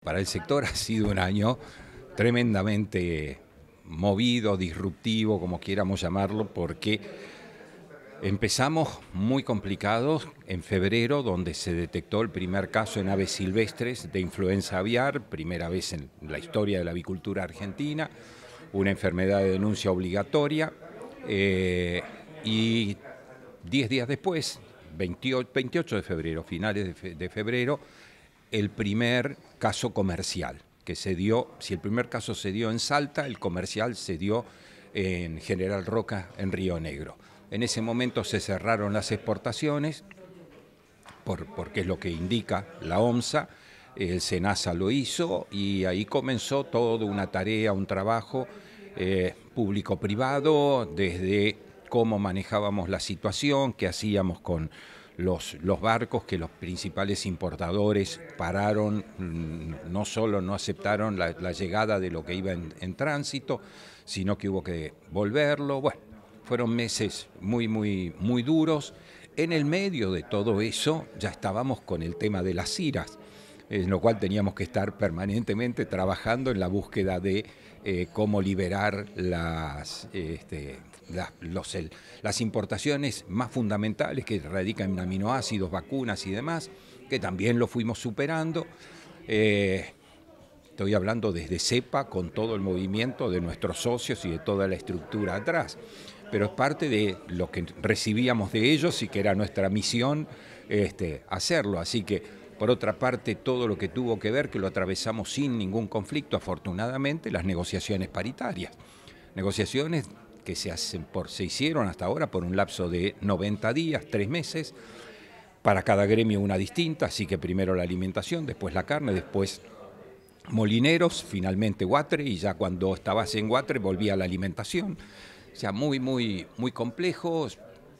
Para el sector ha sido un año tremendamente movido, disruptivo, como quieramos llamarlo, porque empezamos muy complicados en febrero, donde se detectó el primer caso en aves silvestres de influenza aviar, primera vez en la historia de la avicultura argentina, una enfermedad de denuncia obligatoria, eh, y 10 días después, 28, de febrero, finales de febrero, el primer caso comercial, que se dio, si el primer caso se dio en Salta, el comercial se dio en General Roca, en Río Negro. En ese momento se cerraron las exportaciones, por, porque es lo que indica la OMSA, el SENASA lo hizo y ahí comenzó toda una tarea, un trabajo eh, público-privado, desde cómo manejábamos la situación, qué hacíamos con los, barcos que los principales importadores pararon, mm, no solo no aceptaron la, llegada de lo que iba en, en, tránsito, sino que hubo que volverlo. Bueno, fueron meses muy, muy, muy duros. En el medio de todo eso ya estábamos con el tema de las iras en lo cual teníamos que estar permanentemente trabajando en la búsqueda de eh, cómo liberar este, las, importaciones más fundamentales que radican en aminoácidos, vacunas y demás, que también lo fuimos superando. Eh, estoy hablando desde CEPA con todo el movimiento de nuestros socios y de toda la estructura atrás pero es parte de lo que recibíamos de ellos y que era nuestra misión este, hacerlo. Así que por otra parte, todo lo que tuvo que ver, que lo atravesamos sin ningún conflicto, afortunadamente, las negociaciones paritarias. Negociaciones que se, hicieron hasta ahora por un lapso de 90 días, 3 meses, para cada gremio una distinta, así que primero la alimentación, después la carne, después molineros, finalmente Guatre, y ya cuando estabas en Guatre volvía la alimentación. O sea, muy, muy, muy complejos.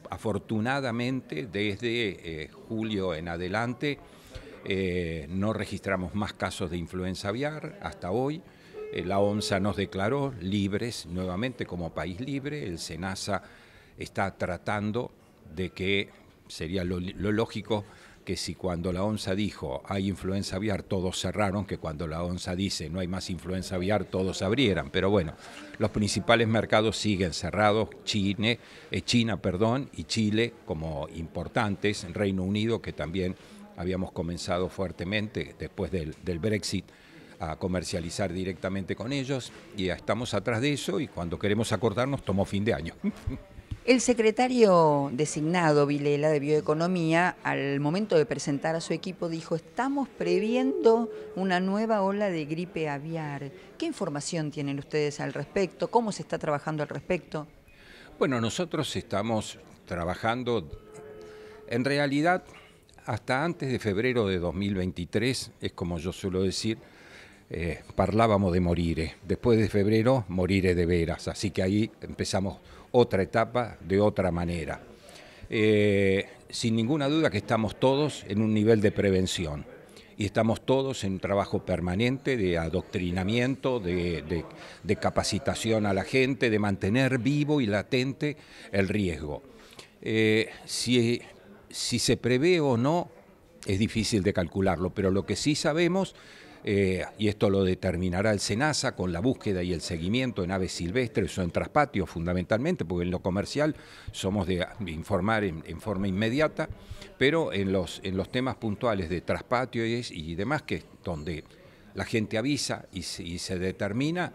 Afortunadamente, desde eh, julio en adelante, eh, no registramos más casos de influenza aviar hasta hoy. Eh, la ONSA nos declaró libres nuevamente como país libre. El SENASA está tratando de que sería lo, lógico que si cuando la ONSA dijo hay influenza aviar todos cerraron, que cuando la ONSA dice no hay más influenza aviar todos abrieran. Pero bueno, los principales mercados siguen cerrados, China, eh, China perdón, y Chile como importantes, Reino Unido que también habíamos comenzado fuertemente después del, del Brexit a comercializar directamente con ellos y ya estamos atrás de eso y cuando queremos acordarnos tomó fin de año. El secretario designado Vilela de Bioeconomía, al momento de presentar a su equipo, dijo, estamos previendo una nueva ola de gripe aviar. ¿Qué información tienen ustedes al respecto? ¿Cómo se está trabajando al respecto? Bueno, nosotros estamos trabajando en realidad hasta antes de febrero de 2023, es como yo suelo decir, eh, parlábamos de morir. Eh. Después de febrero, moriré de veras. Así que ahí empezamos otra etapa de otra manera. Eh, sin ninguna duda que estamos todos en un nivel de prevención y estamos todos en un trabajo permanente de adoctrinamiento, de, capacitación a la gente, de mantener vivo y latente el riesgo. si si se prevé o no, es difícil de calcularlo, pero lo que sí sabemos, eh, y esto lo determinará el SENASA con la búsqueda y el seguimiento en aves silvestres o en traspatios fundamentalmente, porque en lo comercial somos de informar en, forma inmediata, pero en los, en los temas puntuales de traspatio y, demás, que es donde la gente avisa y, se, determina,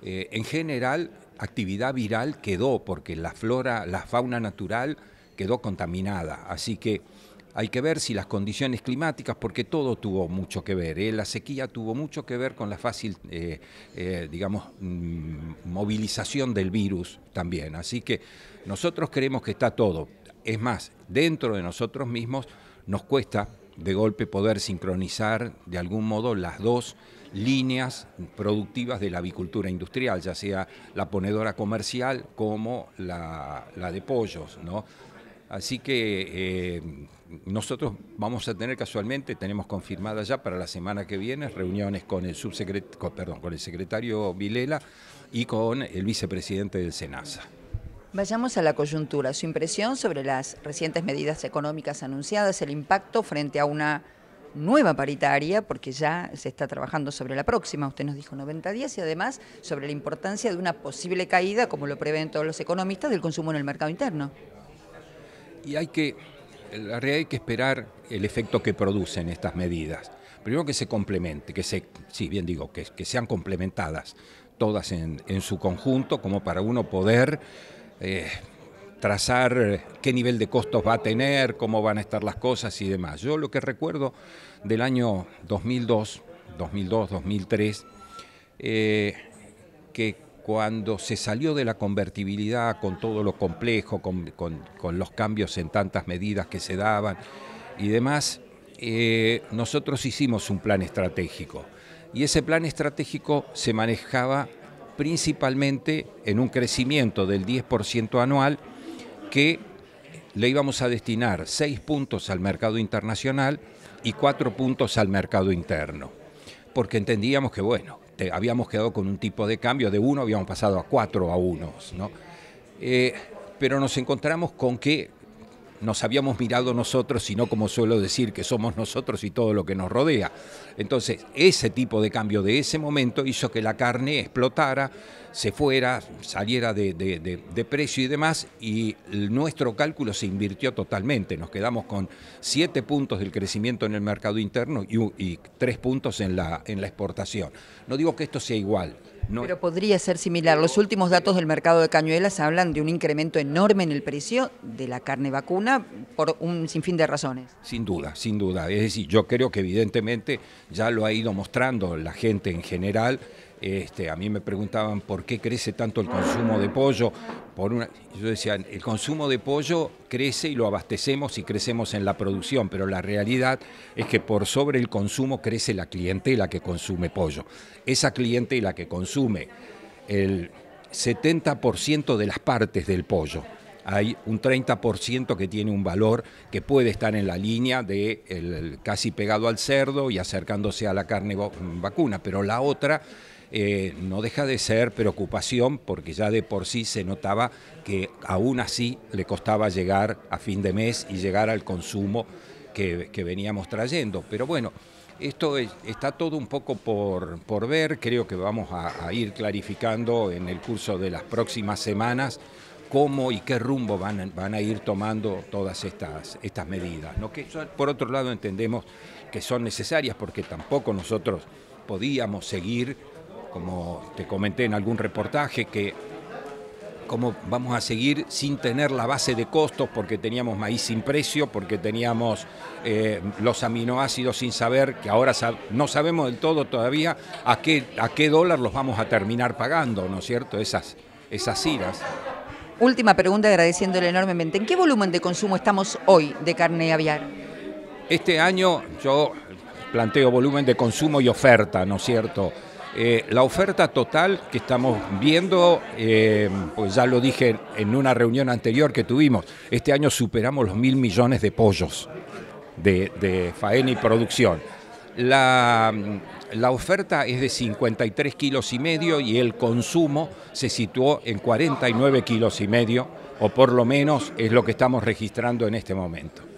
eh, en general actividad viral quedó, porque la flora, la fauna natural quedó contaminada. Así que hay que ver si las condiciones climáticas, porque todo tuvo mucho que ver, ¿eh? la sequía tuvo mucho que ver con la fácil, eh, eh, digamos, mm, movilización del virus también. Así que nosotros creemos que está todo. Es más, dentro de nosotros mismos nos cuesta de golpe poder sincronizar de algún modo las dos líneas productivas de la avicultura industrial, ya sea la ponedora comercial como la, la de pollos, ¿no? Así que eh, nosotros vamos a tener casualmente, tenemos confirmada ya para la semana que viene, reuniones con el, subsecretario, perdón, con el secretario Vilela y con el vicepresidente del SENASA. Vayamos a la coyuntura. Su impresión sobre las recientes medidas económicas anunciadas, el impacto frente a una nueva paritaria, porque ya se está trabajando sobre la próxima, usted nos dijo 90 días, y además sobre la importancia de una posible caída, como lo prevén todos los economistas, del consumo en el mercado interno y hay que, la hay que esperar el efecto que producen estas medidas. Primero que se complemente, que se, sí, bien digo, que, que sean complementadas todas en, su conjunto, como para uno poder eh, trazar eh, qué nivel de costos va a tener, cómo van a estar las cosas y demás. Yo lo que recuerdo del año 2002, 2002, 2003, que cuando se salió de la convertibilidad con todo lo complejo, con, los cambios en tantas medidas que se daban y demás, eh, nosotros hicimos un plan estratégico. Y ese plan estratégico se manejaba principalmente en un crecimiento del 10% anual que le íbamos a destinar 6 puntos al mercado internacional y 4 puntos al mercado interno, porque entendíamos que, bueno, habíamos quedado con un tipo de cambio de uno habíamos pasado a cuatro a unos. ¿no? Eh, pero nos encontramos con que nos habíamos mirado nosotros, sino como suelo decir, que somos nosotros y todo lo que nos rodea. Entonces, ese tipo de cambio de ese momento hizo que la carne explotara, se fuera, saliera de, precio y demás, y nuestro cálculo se invirtió totalmente. Nos quedamos con siete puntos del crecimiento en el mercado interno y, y 3 puntos en la, en la exportación. No digo que esto sea igual, pero podría ser similar. Los últimos datos del mercado de cañuelas hablan de un incremento enorme en el precio de la carne vacuna por un sinfín de razones. Sin duda, sin duda. Es decir, yo creo que evidentemente ya lo ha ido mostrando la gente en general este, a mí me preguntaban por qué crece tanto el consumo de pollo. yo decía, el consumo de pollo crece y lo abastecemos y crecemos en la producción, pero la realidad es que por sobre el consumo crece la clientela que consume pollo. Esa clientela que consume el 70% de las partes del pollo. Hay un 30% que tiene un valor que puede estar en la línea de casi pegado al cerdo y acercándose a la carne vacuna, pero la otra eh, no deja de ser preocupación porque ya de por sí se notaba que aún así le costaba llegar a fin de mes y llegar al consumo que, veníamos trayendo. Pero bueno, esto está todo un poco por, por ver, creo que vamos a, ir clarificando en el curso de las próximas semanas cómo y qué rumbo van, van a ir tomando todas estas, estas medidas, que por otro lado entendemos que son necesarias porque tampoco nosotros podíamos seguir como te comenté en algún reportaje, que cómo vamos a seguir sin tener la base de costos porque teníamos maíz sin precio, porque teníamos eh, los aminoácidos sin saber, que ahora no sabemos del todo todavía a qué, a qué dólar los vamos a terminar pagando, ¿no es cierto? Esas, esas iras. Última pregunta, agradeciéndole enormemente. ¿En qué volumen de consumo estamos hoy de carne aviar? Este año yo planteo volumen de consumo y oferta, ¿no es cierto? Eh, la oferta total que estamos viendo, eh, pues ya lo dije en una reunión anterior que tuvimos, este año superamos los mil millones de pollos de, de faena y producción. La, la oferta es de 53 kilos y medio y el consumo se situó en 49 kilos y medio, o por lo menos es lo que estamos registrando en este momento.